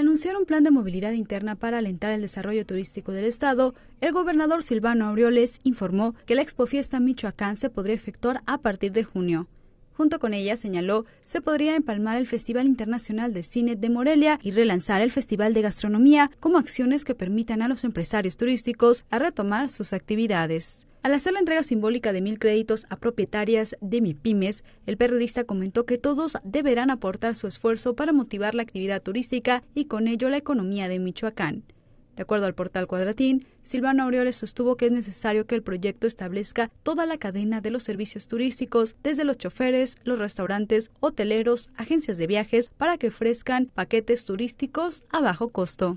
anunciar un plan de movilidad interna para alentar el desarrollo turístico del Estado, el gobernador Silvano Aureoles informó que la Expo Fiesta Michoacán se podría efectuar a partir de junio. Junto con ella, señaló, se podría empalmar el Festival Internacional de Cine de Morelia y relanzar el Festival de Gastronomía como acciones que permitan a los empresarios turísticos a retomar sus actividades. Al hacer la entrega simbólica de mil créditos a propietarias de MIPIMES, el periodista comentó que todos deberán aportar su esfuerzo para motivar la actividad turística y con ello la economía de Michoacán. De acuerdo al portal Cuadratín, Silvano Aureoles sostuvo que es necesario que el proyecto establezca toda la cadena de los servicios turísticos, desde los choferes, los restaurantes, hoteleros, agencias de viajes, para que ofrezcan paquetes turísticos a bajo costo.